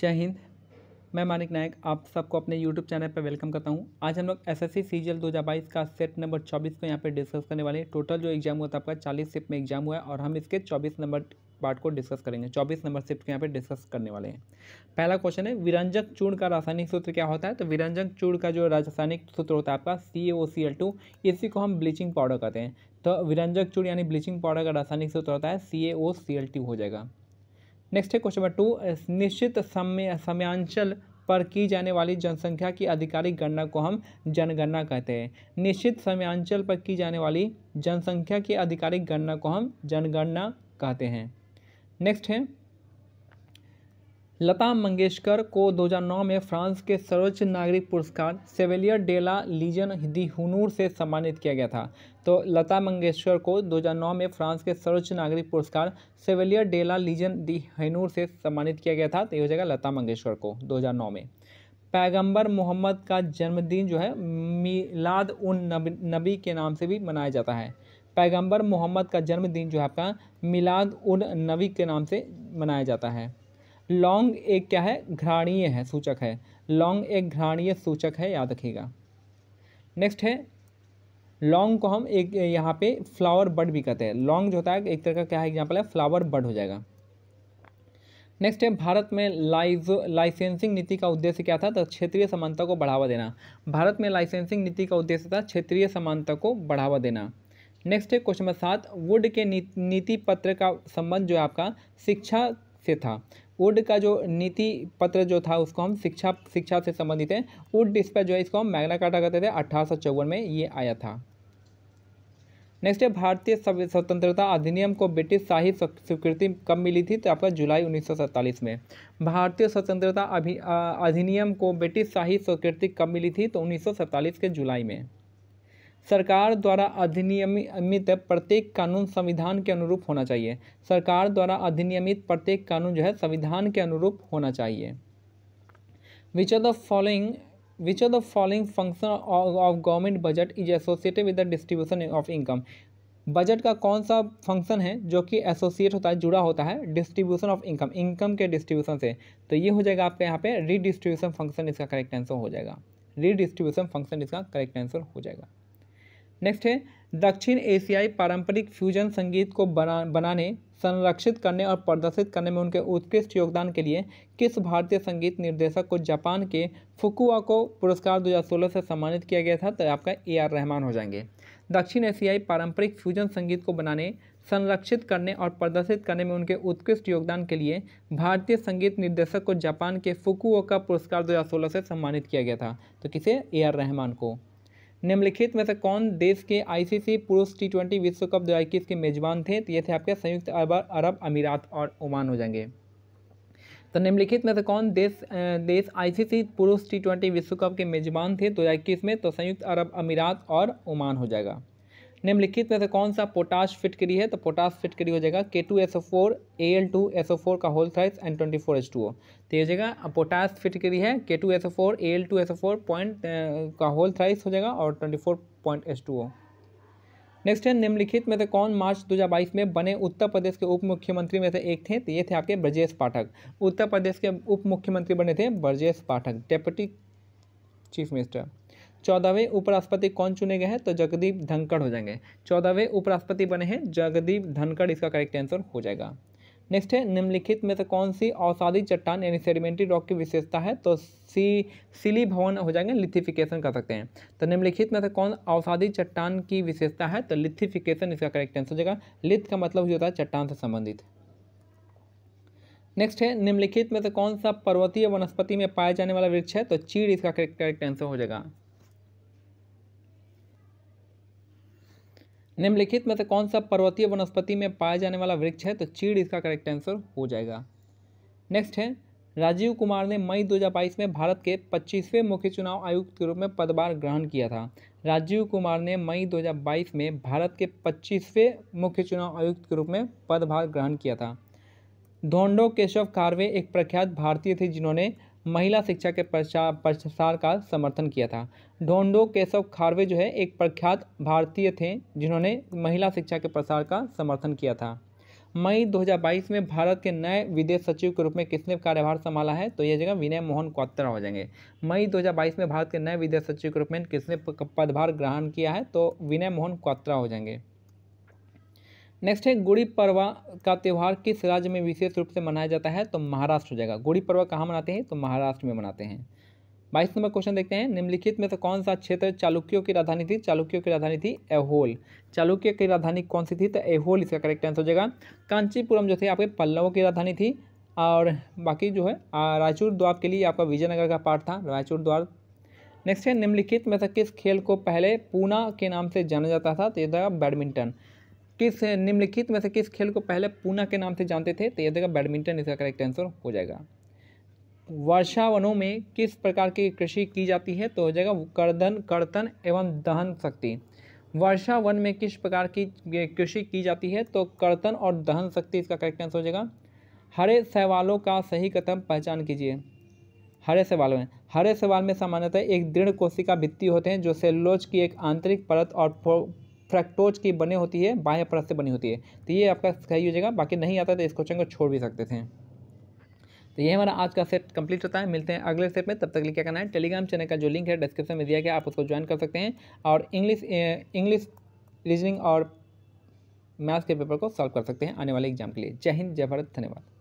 जय हिंद मैं मानिक नायक आप सबको अपने YouTube चैनल पर वेलकम करता हूं आज हम लोग एस एस सी सी जी दो हज़ार बाईस का सेट नंबर 24 को यहां पर डिस्कस करने वाले हैं टोटल जो एग्जाम हुआ था आपका 40 शिफ्ट में एग्जाम हुआ है और हम इसके 24 नंबर पार्ट को डिस्कस करेंगे 24 नंबर शिफ्ट को यहाँ पर डिस्कस करने वाले हैं पहला क्वेश्चन है विरंजक चूर्ण का रासायनिक सूत्र क्या होता है तो विरंजक चूर्ण का जो रासायनिक सूत्र होता है आपका सी ओ सी एल टू इसी को हम ब्लीचिंग पाउडर कहते हैं तो विरंजक चूर्ण यानी ब्लीचिंग पाउडर का रासायनिक सूत्र होता है सी ए ओ सी एल टू हो जाएगा नेक्स्ट है क्वेश्चन नंबर टू निश्चित समय समयांचल पर की जाने वाली जनसंख्या की आधिकारिक गणना को हम जनगणना कहते हैं निश्चित समयांचल पर की जाने वाली जनसंख्या की आधिकारिक गणना को हम जनगणना कहते हैं नेक्स्ट है लता मंगेशकर को 2009 में फ्रांस के सर्वोच्च नागरिक पुरस्कार सेवेलियर डेला लीजन दी हुनूर से सम्मानित किया गया था तो लता मंगेशकर को 2009 में फ्रांस के सर्वोच्च नागरिक पुरस्कार सेवेलियर डेला लीजन दी हनूर से सम्मानित किया गया था तो ये हो जाएगा लता मंगेशकर को 2009 में पैगंबर मोहम्मद का जन्मदिन जो है मिलाद उन नबी, नबी के नाम से भी मनाया जाता है पैगम्बर मोहम्मद का जन्मदिन जो है आपका मिलाद उन नबी के नाम से मनाया जाता है लॉन्ग एक क्या है घ्राणीय है सूचक है लॉन्ग एक घ्राणीय सूचक है याद रखिएगा नेक्स्ट है लॉन्ग को हम एक यहाँ पे फ्लावर बर्ड भी कहते हैं लॉन्ग जो होता है एक तरह का क्या है एग्जाम्पल है फ्लावर बर्ड हो जाएगा नेक्स्ट है भारत में लाइज लाइसेंसिंग नीति का उद्देश्य क्या था तो क्षेत्रीय समानता को बढ़ावा देना भारत में लाइसेंसिंग नीति का उद्देश्य था क्षेत्रीय समानता को बढ़ावा देना नेक्स्ट है क्वेश्चन नंबर सात वुड के नीति पत्र का संबंध जो है आपका शिक्षा से था उड का जो नीति पत्र जो था उसको हम शिक्षा शिक्षा से संबंधित है उड डिस्पैच जो है इसको हम मैग्ना काटा करते थे अट्ठारह में ये आया था नेक्स्ट है भारतीय स्वतंत्रता तो अधिनियम को ब्रिटिश शाही स्वीकृति कब मिली थी तो आपका जुलाई 1947 में भारतीय स्वतंत्रता अधिनियम को ब्रिटिश शाही स्वीकृति कब मिली थी तो 1947 के जुलाई में सरकार द्वारा अधिनियमित प्रत्येक कानून संविधान के अनुरूप होना चाहिए सरकार द्वारा अधिनियमित प्रत्येक कानून जो है संविधान के अनुरूप होना चाहिए which are the following which are the following function of government budget is associated with the distribution of income budget का कौन सा फंक्शन है जो कि एसोसिएट होता है जुड़ा होता है डिस्ट्रीब्यूशन ऑफ इनकम इनकम के डिस्ट्रीब्यूशन से तो ये हो जाएगा आपके यहाँ पे रीडिस्ट्रीब्यूशन फंक्शन इसका करेक्ट आंसर हो जाएगा रीडिस्ट्रीब्यूशन फंक्शन इसका करेक्ट आंसर हो जाएगा नेक्स्ट है दक्षिण एशियाई पारंपरिक फ्यूजन संगीत को बना बनाने संरक्षित करने और प्रदर्शित करने में उनके उत्कृष्ट योगदान के लिए किस भारतीय संगीत निर्देशक को जापान के फुकुआ को पुरस्कार 2016 से सम्मानित किया गया था तो आपका ए आर रहमान हो जाएंगे दक्षिण एशियाई पारंपरिक फ्यूजन संगीत को बनाने संरक्षित करने और प्रदर्शित करने में उनके उत्कृष्ट योगदान के लिए भारतीय संगीत निर्देशक को जापान के फुकुओ का पुरस्कार दो से सम्मानित किया गया था तो किसे ए आर रहमान को निम्नलिखित में से कौन देश के आईसीसी पुरुष टी ट्वेंटी विश्व कप दो के मेजबान थे तो ये थे आपके संयुक्त अरब अरब अमीरात और ओमान हो जाएंगे तो निम्नलिखित में से कौन देश देश आईसीसी पुरुष टी ट्वेंटी विश्व कप के मेजबान थे दो में तो संयुक्त अरब अमीरात और ओमान हो जाएगा निम्नलिखित में से कौन सा पोटास फिट करी है तो पोटास फिट करी हो जाएगा K two S O four A L two S O four का whole size and twenty four H two O तो ये जगह पोटास फिट करी है K two S O four A L two S O four point का whole size हो जाएगा और twenty four point H two O next है निम्नलिखित में से कौन मार्च 2022 में बने उत्तर प्रदेश के उप मुख्यमंत्री में से एक थे तो ये थे आपके ब्रजेश पाठक उत्तर प्रदेश के उप मुख्यमंत्री बने थे Brajesh Pathak deputy chief minister चौदहवें उपराष्ट्रपति कौन चुने गए हैं तो जगदीप धनखड़ हो जाएंगे चौदहवें उपराष्ट्रपति बने हैं जगदीप धनखड़ इसका करेक्ट आंसर हो जाएगा नेक्स्ट है निम्नलिखित में से कौन सी औसादी चट्टान यानी सेडिमेंट्री रॉक की विशेषता है तो सी सिली भवन हो जाएंगे लिथिफिकेशन कर सकते हैं तो निम्नलिखित में से कौन औसादी चट्टान की विशेषता है तो लिथिफिकेशन इसका करेक्ट आंसर हो जाएगा लिथ का मतलब होता है चट्टान से संबंधित नेक्स्ट है निम्नलिखित में से कौन सा पर्वतीय वनस्पति में पाया जाने वाला वृक्ष है तो चीड़ इसका करेक्ट आंसर हो जाएगा निम्नलिखित में से कौन सा पर्वतीय वनस्पति में पाया जाने वाला वृक्ष है तो चीड़ इसका करेक्ट आंसर हो जाएगा नेक्स्ट है राजीव कुमार ने मई दो में भारत के पच्चीसवें मुख्य चुनाव आयुक्त के रूप में पदभार ग्रहण किया था राजीव कुमार ने मई 2022 में भारत के 25वें मुख्य चुनाव आयुक्त के रूप में पदभार ग्रहण किया था धोंडो केशव कार्वे एक प्रख्यात भारतीय थे जिन्होंने महिला शिक्षा के प्रचार प्रसार का समर्थन किया था ढोंडो केशव खारवे जो है एक प्रख्यात भारतीय थे जिन्होंने महिला शिक्षा के प्रसार का समर्थन किया था मई 2022 में भारत के नए विदेश सचिव के रूप में किसने कार्यभार संभाला है तो यह जगह विनय मोहन क्वात्रा हो जाएंगे मई 2022 में भारत के नए विदेश सचिव के रूप में किसने पदभार ग्रहण किया है तो विनय मोहन क्वात्रा हो जाएंगे नेक्स्ट है गुड़ी पड़वा का त्यौहार किस राज्य में विशेष रूप से मनाया जाता है तो महाराष्ट्र हो जाएगा गुड़ी पड़वा कहाँ मनाते हैं तो महाराष्ट्र में मनाते हैं बाईस नंबर क्वेश्चन देखते हैं निम्नलिखित में से कौन सा क्षेत्र चालुक्यों की राजधानी थी चालुक्यों की राजधानी थी एहोल चालुक्य की राजधानी कौन सी थी तो एहोल इसका करेक्ट आंसर हो जाएगा कांचीपुरम जो थे आपके पल्लवों की राजधानी थी और बाकी जो है रायचूर द्वार के लिए आपका विजयनगर का पार्ट था रायचूर द्वार नेक्स्ट है निम्नलिखित में से किस खेल को पहले पूना के नाम से जाना जाता था तो ये था बैडमिंटन किस निम्नलिखित में से किस खेल को पहले पूना के नाम से जानते थे तो यह देगा बैडमिंटन इसका करेक्ट आंसर हो जाएगा वर्षा वनों में किस प्रकार की कृषि की जाती है तो हो जाएगा कर्दन कर्तन एवं दहन शक्ति वर्षा वन में किस प्रकार की कृषि की जाती है तो कर्तन और दहन शक्ति इसका करेक्ट आंसर हो जाएगा हरे सवालों का सही कथन पहचान कीजिए हरे सवाल में हरे सवाल में सामान्यतः एक दृढ़ कोशिका भित्ति होते हैं जो सेलोज की एक आंतरिक परत और फ्रैक्टोज की बने होती है बाएं परत से बनी होती है तो ये आपका सही हो जाएगा बाकी नहीं आता तो इस क्वेश्चन को छोड़ भी सकते थे तो ये हमारा आज का सेट कंप्लीट होता है मिलते हैं अगले सेट में तब तक लिए क्या करना है टेलीग्राम चैनल का जो लिंक है डिस्क्रिप्शन में दिया गया आप उसको ज्वाइन कर सकते हैं और इंग्लिश इंग्लिश रीजनिंग और मैथ्स के पेपर को सॉल्व कर सकते हैं आने वाले एग्जाम के लिए जय हिंद जय भारत धन्यवाद